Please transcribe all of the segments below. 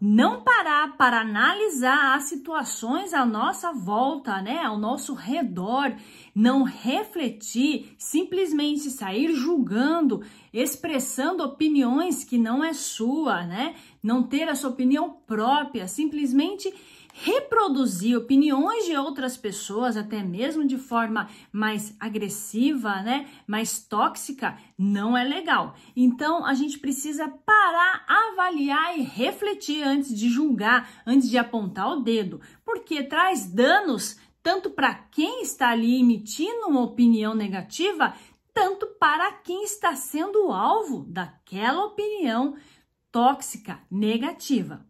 não parar para analisar as situações à nossa volta, né, ao nosso redor, não refletir, simplesmente sair julgando, expressando opiniões que não é sua, né? Não ter a sua opinião própria, simplesmente reproduzir opiniões de outras pessoas, até mesmo de forma mais agressiva, né, mais tóxica, não é legal. Então a gente precisa parar, avaliar e refletir antes de julgar, antes de apontar o dedo, porque traz danos tanto para quem está ali emitindo uma opinião negativa, tanto para quem está sendo alvo daquela opinião tóxica, negativa.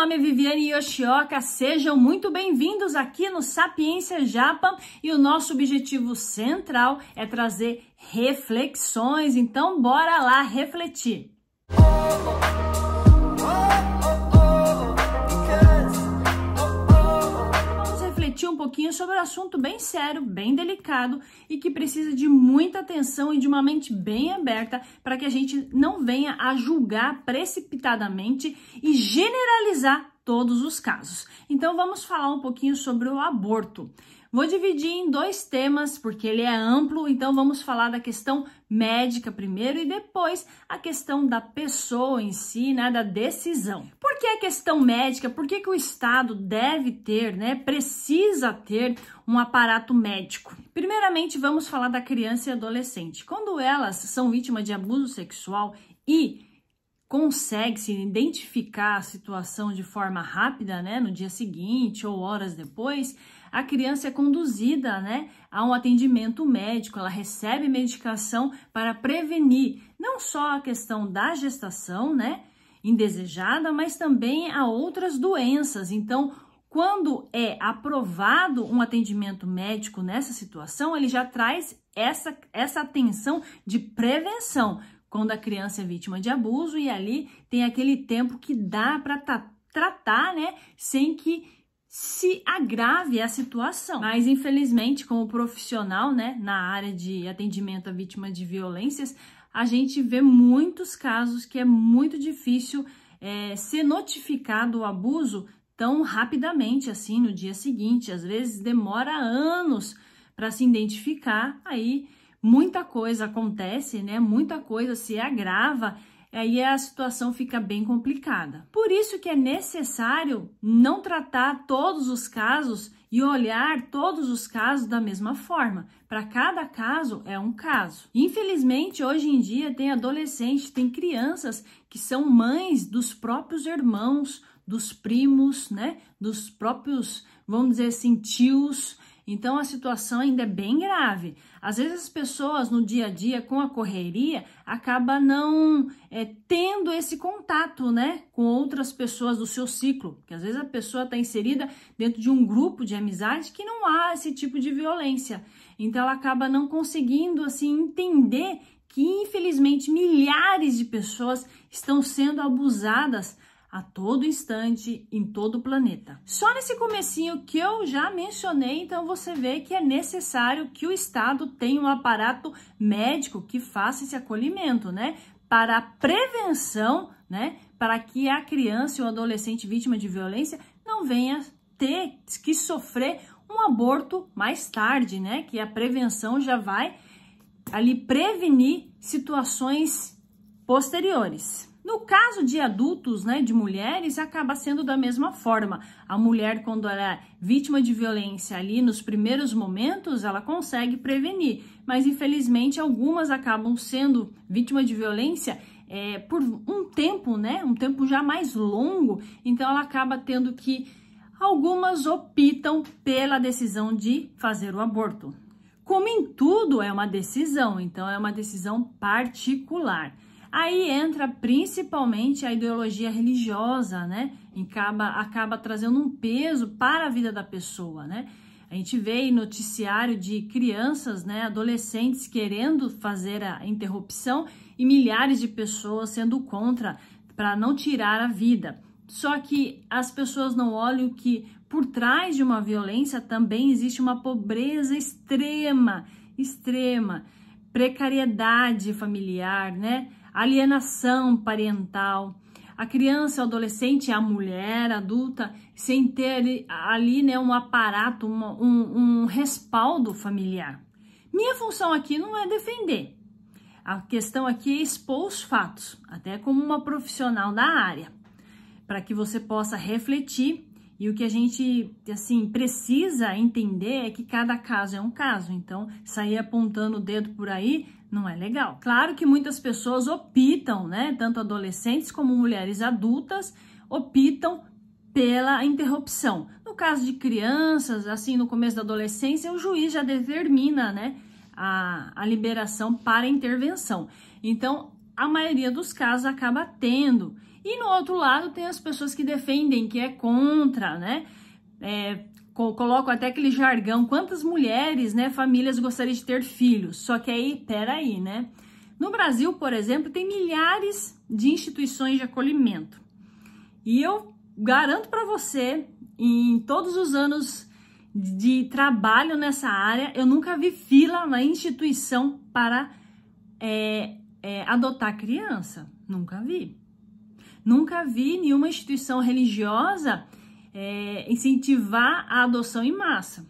nome é Viviane Yoshioka, sejam muito bem-vindos aqui no Sapiência Japa e o nosso objetivo central é trazer reflexões, então bora lá refletir. Música um assunto bem sério, bem delicado e que precisa de muita atenção e de uma mente bem aberta para que a gente não venha a julgar precipitadamente e generalizar todos os casos. Então vamos falar um pouquinho sobre o aborto. Vou dividir em dois temas, porque ele é amplo, então vamos falar da questão médica primeiro e depois a questão da pessoa em si, né, da decisão. Por que a questão médica? Por que, que o Estado deve ter, né, precisa ter um aparato médico? Primeiramente, vamos falar da criança e adolescente. Quando elas são vítimas de abuso sexual e consegue-se identificar a situação de forma rápida, né, no dia seguinte ou horas depois, a criança é conduzida né, a um atendimento médico, ela recebe medicação para prevenir não só a questão da gestação né, indesejada, mas também a outras doenças. Então, quando é aprovado um atendimento médico nessa situação, ele já traz essa, essa atenção de prevenção quando a criança é vítima de abuso e ali tem aquele tempo que dá para tratar, né, sem que se agrave a situação. Mas infelizmente, como profissional, né, na área de atendimento à vítima de violências, a gente vê muitos casos que é muito difícil é, ser notificado o abuso tão rapidamente assim no dia seguinte. Às vezes demora anos para se identificar, aí muita coisa acontece, né? Muita coisa se agrava aí a situação fica bem complicada. Por isso que é necessário não tratar todos os casos e olhar todos os casos da mesma forma. Para cada caso é um caso. Infelizmente, hoje em dia tem adolescentes, tem crianças que são mães dos próprios irmãos, dos primos, né, dos próprios, vamos dizer assim, tios então a situação ainda é bem grave. Às vezes as pessoas no dia a dia com a correria acaba não é, tendo esse contato, né, com outras pessoas do seu ciclo, porque às vezes a pessoa está inserida dentro de um grupo de amizade que não há esse tipo de violência. Então ela acaba não conseguindo assim entender que infelizmente milhares de pessoas estão sendo abusadas a todo instante, em todo o planeta. Só nesse comecinho que eu já mencionei, então você vê que é necessário que o Estado tenha um aparato médico que faça esse acolhimento, né? Para a prevenção, né? Para que a criança e o adolescente vítima de violência não venha ter que sofrer um aborto mais tarde, né? Que a prevenção já vai ali prevenir situações posteriores. No caso de adultos, né, de mulheres, acaba sendo da mesma forma. A mulher, quando ela é vítima de violência ali nos primeiros momentos, ela consegue prevenir, mas infelizmente algumas acabam sendo vítima de violência é, por um tempo, né, um tempo já mais longo, então ela acaba tendo que. Algumas optam pela decisão de fazer o aborto. Como em tudo, é uma decisão, então é uma decisão particular. Aí entra principalmente a ideologia religiosa, né? Acaba, acaba trazendo um peso para a vida da pessoa, né? A gente vê em noticiário de crianças, né, adolescentes querendo fazer a interrupção e milhares de pessoas sendo contra para não tirar a vida. Só que as pessoas não olham que por trás de uma violência também existe uma pobreza extrema, extrema precariedade familiar, né? alienação parental. A criança, o adolescente, a mulher adulta, sem ter ali, ali né, um aparato, uma, um, um respaldo familiar. Minha função aqui não é defender, a questão aqui é expor os fatos, até como uma profissional da área, para que você possa refletir e o que a gente, assim, precisa entender é que cada caso é um caso. Então, sair apontando o dedo por aí não é legal. Claro que muitas pessoas optam, né? Tanto adolescentes como mulheres adultas optam pela interrupção. No caso de crianças, assim, no começo da adolescência, o juiz já determina, né? A, a liberação para intervenção. Então, a maioria dos casos acaba tendo e no outro lado tem as pessoas que defendem que é contra, né? É, coloco até aquele jargão, quantas mulheres, né, famílias gostariam de ter filhos? Só que aí, peraí, né? No Brasil, por exemplo, tem milhares de instituições de acolhimento. E eu garanto para você, em todos os anos de trabalho nessa área, eu nunca vi fila na instituição para é, é, adotar criança. Nunca vi. Nunca vi nenhuma instituição religiosa é, incentivar a adoção em massa.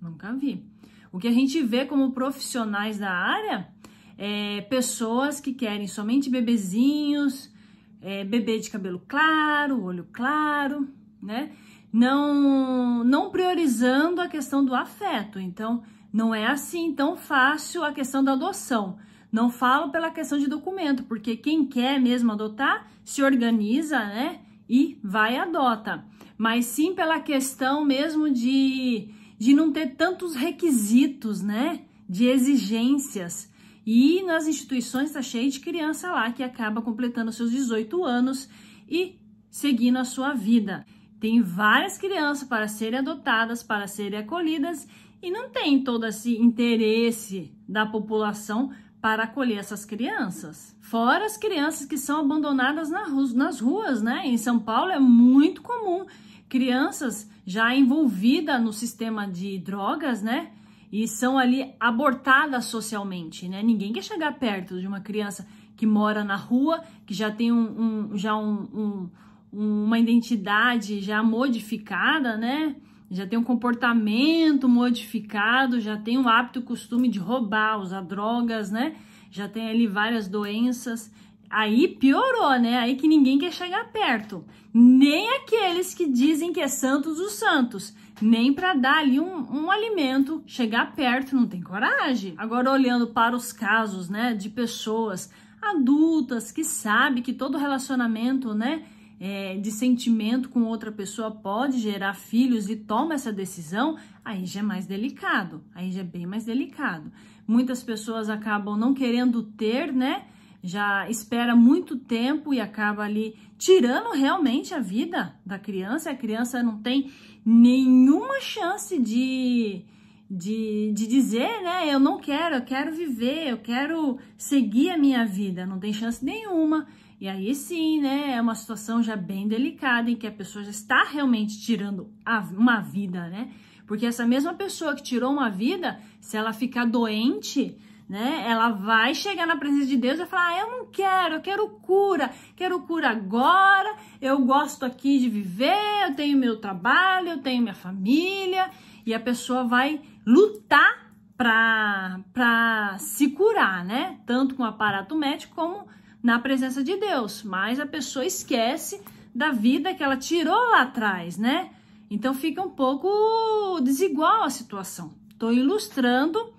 Nunca vi. O que a gente vê como profissionais da área é pessoas que querem somente bebezinhos, é, bebê de cabelo claro, olho claro, né? Não, não priorizando a questão do afeto. Então, não é assim tão fácil a questão da adoção. Não falo pela questão de documento, porque quem quer mesmo adotar se organiza, né? E vai e adota. Mas sim pela questão mesmo de, de não ter tantos requisitos, né? De exigências. E nas instituições está cheio de criança lá que acaba completando seus 18 anos e seguindo a sua vida. Tem várias crianças para serem adotadas, para serem acolhidas e não tem todo esse interesse da população para acolher essas crianças. Fora as crianças que são abandonadas nas ruas, né? Em São Paulo é muito comum crianças já envolvidas no sistema de drogas, né? E são ali abortadas socialmente, né? Ninguém quer chegar perto de uma criança que mora na rua, que já tem um, um já um, um, uma identidade já modificada, né? já tem um comportamento modificado, já tem o um hábito e costume de roubar, usar drogas, né? Já tem ali várias doenças. Aí piorou, né? Aí que ninguém quer chegar perto. Nem aqueles que dizem que é santos os santos. Nem para dar ali um, um alimento, chegar perto não tem coragem. Agora, olhando para os casos, né, de pessoas adultas que sabe que todo relacionamento, né, é, de sentimento com outra pessoa pode gerar filhos e toma essa decisão, aí já é mais delicado, aí já é bem mais delicado. Muitas pessoas acabam não querendo ter, né? já espera muito tempo e acaba ali tirando realmente a vida da criança. A criança não tem nenhuma chance de, de, de dizer, né? Eu não quero, eu quero viver, eu quero seguir a minha vida. Não tem chance nenhuma. E aí sim, né, é uma situação já bem delicada em que a pessoa já está realmente tirando a, uma vida, né? Porque essa mesma pessoa que tirou uma vida, se ela ficar doente, né, ela vai chegar na presença de Deus e falar: ah, "Eu não quero, eu quero cura, quero cura agora. Eu gosto aqui de viver, eu tenho meu trabalho, eu tenho minha família". E a pessoa vai lutar para se curar, né? Tanto com o aparato médico como na presença de Deus, mas a pessoa esquece da vida que ela tirou lá atrás, né? Então fica um pouco desigual a situação. Estou ilustrando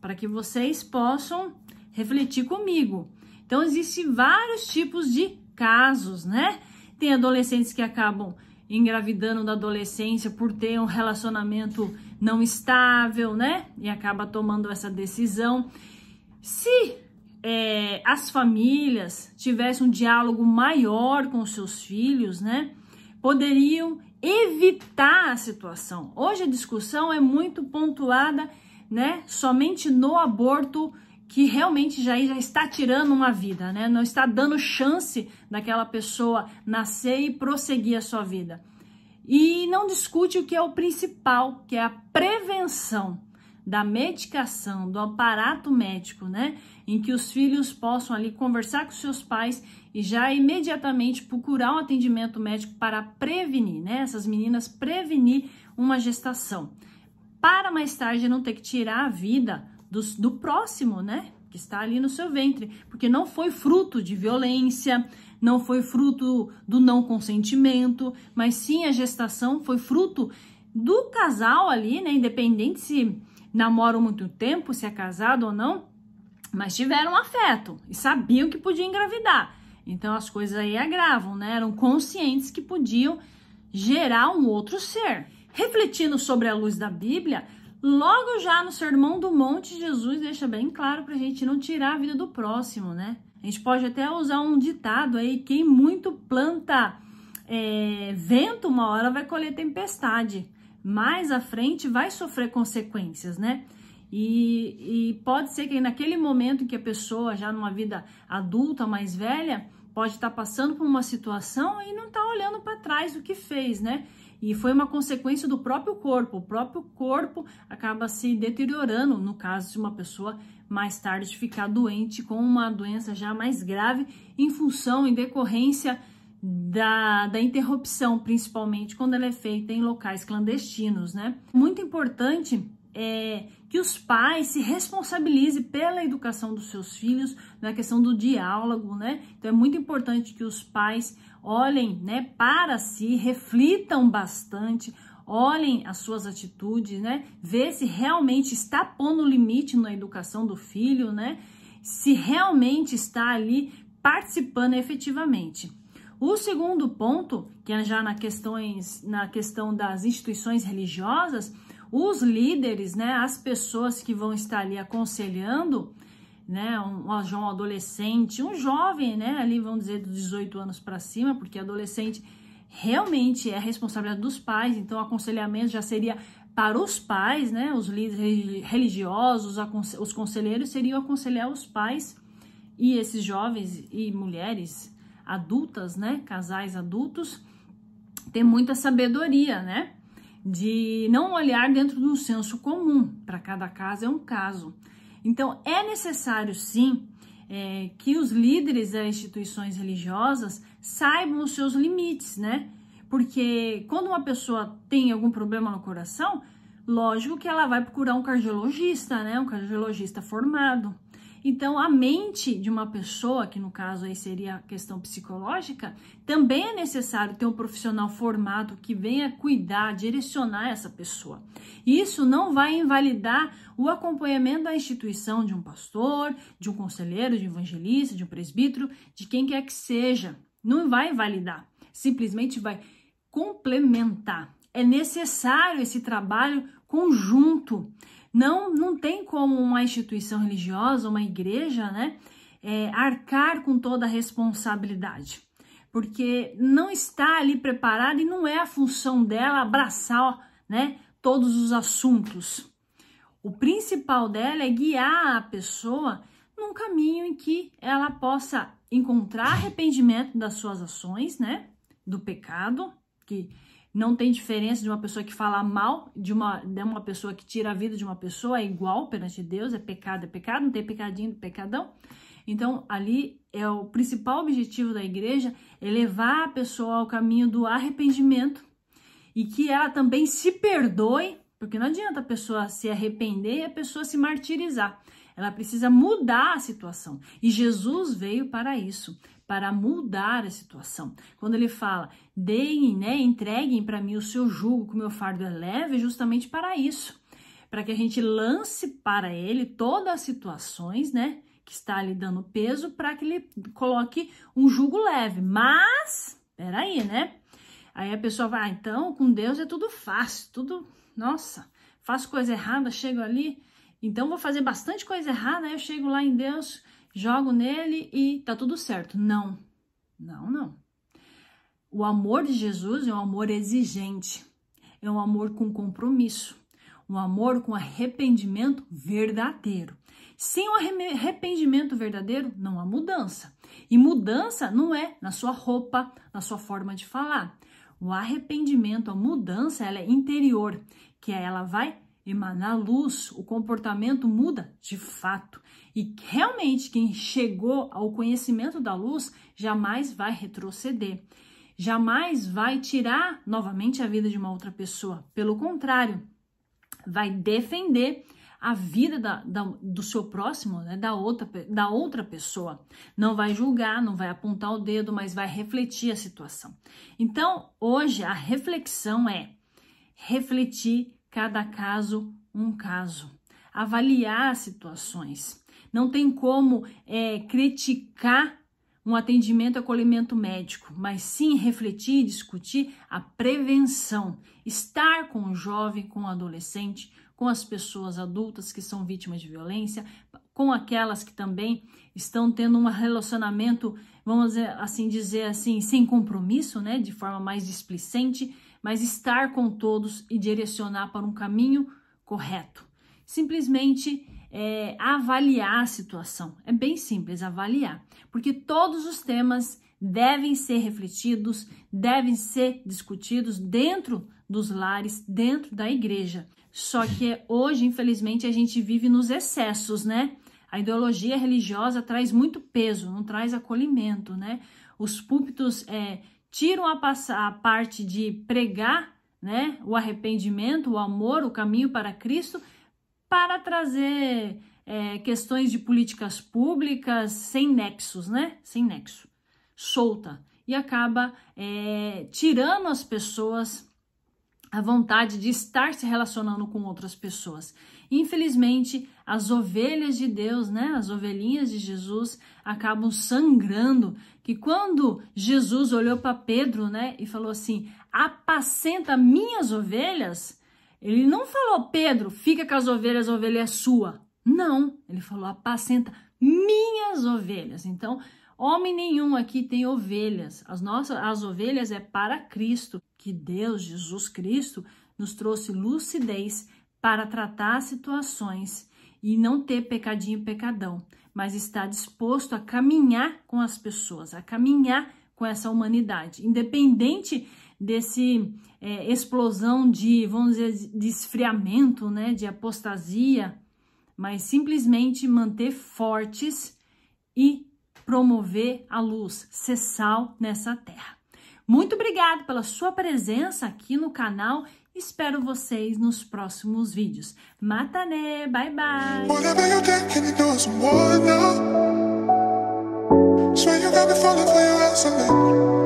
para que vocês possam refletir comigo. Então existem vários tipos de casos, né? Tem adolescentes que acabam engravidando da adolescência por ter um relacionamento não estável, né? E acaba tomando essa decisão. Se é, as famílias tivessem um diálogo maior com seus filhos, né? Poderiam evitar a situação. Hoje a discussão é muito pontuada, né? Somente no aborto que realmente já, já está tirando uma vida, né? Não está dando chance daquela pessoa nascer e prosseguir a sua vida. E não discute o que é o principal, que é a prevenção da medicação, do aparato médico, né? em que os filhos possam ali conversar com seus pais e já imediatamente procurar um atendimento médico para prevenir, né? Essas meninas prevenir uma gestação. Para mais tarde não ter que tirar a vida do, do próximo, né? Que está ali no seu ventre, porque não foi fruto de violência, não foi fruto do não consentimento, mas sim a gestação foi fruto do casal ali, né? Independente se namoram muito tempo, se é casado ou não, mas tiveram afeto e sabiam que podiam engravidar. Então as coisas aí agravam, né? Eram conscientes que podiam gerar um outro ser. Refletindo sobre a luz da Bíblia, logo já no Sermão do Monte, Jesus deixa bem claro para a gente não tirar a vida do próximo, né? A gente pode até usar um ditado aí: quem muito planta é, vento, uma hora vai colher tempestade. Mais à frente vai sofrer consequências, né? E, e, pode ser que naquele momento que a pessoa, já numa vida adulta, mais velha, pode estar passando por uma situação e não está olhando para trás do que fez, né? E foi uma consequência do próprio corpo. O próprio corpo acaba se deteriorando, no caso de uma pessoa mais tarde ficar doente com uma doença já mais grave, em função, em decorrência da, da interrupção, principalmente quando ela é feita em locais clandestinos, né? Muito importante é, que os pais se responsabilizem pela educação dos seus filhos, na é questão do diálogo, né? Então é muito importante que os pais olhem, né, para si, reflitam bastante, olhem as suas atitudes, né? Ver se realmente está pondo limite na educação do filho, né? Se realmente está ali participando efetivamente. O segundo ponto, que é já na, questões, na questão das instituições religiosas, os líderes, né, as pessoas que vão estar ali aconselhando, né, um, um adolescente, um jovem, né, ali vamos dizer dos 18 anos para cima, porque adolescente realmente é responsabilidade dos pais, então o aconselhamento já seria para os pais, né, os líderes religiosos, os conselheiros seriam aconselhar os pais e esses jovens e mulheres adultas, né, casais adultos, ter muita sabedoria, né? de não olhar dentro do senso comum, para cada caso é um caso. Então, é necessário sim é, que os líderes das instituições religiosas saibam os seus limites, né? Porque quando uma pessoa tem algum problema no coração, lógico que ela vai procurar um cardiologista, né? Um cardiologista formado. Então, a mente de uma pessoa, que no caso aí seria a questão psicológica, também é necessário ter um profissional formado que venha cuidar, direcionar essa pessoa. Isso não vai invalidar o acompanhamento da instituição de um pastor, de um conselheiro, de um evangelista, de um presbítero, de quem quer que seja. Não vai invalidar, simplesmente vai complementar. É necessário esse trabalho conjunto. Não, não tem como uma instituição religiosa, uma igreja, né, é, arcar com toda a responsabilidade, porque não está ali preparada e não é a função dela abraçar, né, todos os assuntos. O principal dela é guiar a pessoa num caminho em que ela possa encontrar arrependimento das suas ações, né, do pecado que não tem diferença de uma pessoa que fala mal, de uma, de uma pessoa que tira a vida de uma pessoa, é igual perante Deus, é pecado, é pecado, não tem pecadinho, pecadão. Então, ali é o principal objetivo da igreja é levar a pessoa ao caminho do arrependimento e que ela também se perdoe, porque não adianta a pessoa se arrepender e a pessoa se martirizar. Ela precisa mudar a situação. E Jesus veio para isso para mudar a situação. Quando ele fala, deem, né, entreguem para mim o seu jugo, que o meu fardo é leve, justamente para isso, para que a gente lance para ele todas as situações, né, que está lhe dando peso, para que ele coloque um jugo leve. Mas, peraí, né? Aí a pessoa vai, ah, então, com Deus é tudo fácil, tudo, nossa, faço coisa errada, chego ali, então vou fazer bastante coisa errada, aí eu chego lá em Deus, jogo nele e tá tudo certo. Não, não, não. O amor de Jesus é um amor exigente, é um amor com compromisso, um amor com arrependimento verdadeiro. Sem o arrependimento verdadeiro, não há mudança. E mudança não é na sua roupa, na sua forma de falar. O arrependimento, a mudança, ela é interior, que ela vai emanar luz, o comportamento muda de fato. E realmente quem chegou ao conhecimento da luz jamais vai retroceder, jamais vai tirar novamente a vida de uma outra pessoa. Pelo contrário, vai defender a vida da, da, do seu próximo, né, da, outra, da outra pessoa. Não vai julgar, não vai apontar o dedo, mas vai refletir a situação. Então, hoje a reflexão é refletir cada caso um caso, avaliar situações. Não tem como é, criticar um atendimento, acolhimento médico, mas sim refletir e discutir a prevenção, estar com o jovem, com o adolescente, com as pessoas adultas que são vítimas de violência, com aquelas que também estão tendo um relacionamento, vamos assim dizer assim, sem compromisso, né, de forma mais displicente, mas estar com todos e direcionar para um caminho correto. Simplesmente é, avaliar a situação. É bem simples avaliar, porque todos os temas devem ser refletidos, devem ser discutidos dentro dos lares, dentro da igreja. Só que hoje, infelizmente, a gente vive nos excessos, né? A ideologia religiosa traz muito peso, não traz acolhimento, né? Os púlpitos é, tiram a, a parte de pregar né, o arrependimento, o amor, o caminho para Cristo para trazer é, questões de políticas públicas sem nexos, né? Sem nexo, solta e acaba é, tirando as pessoas a vontade de estar se relacionando com outras pessoas. Infelizmente, as ovelhas de Deus, né, as ovelhinhas de Jesus acabam sangrando, que quando Jesus olhou para Pedro, né, e falou assim: "Apacenta minhas ovelhas", ele não falou, Pedro, fica com as ovelhas, a ovelha é sua. Não, ele falou, apacenta minhas ovelhas. Então, homem nenhum aqui tem ovelhas. As nossas as ovelhas é para Cristo, que Deus, Jesus Cristo, nos trouxe lucidez para tratar situações e não ter pecadinho pecadão, mas estar disposto a caminhar com as pessoas, a caminhar com essa humanidade, independente desse é, explosão de, vamos dizer, de esfriamento, né, de apostasia, mas simplesmente manter fortes e promover a luz, ser sal nessa terra. Muito obrigada pela sua presença aqui no canal. Espero vocês nos próximos vídeos. Matane, bye bye. So you got me falling for your eyes on me.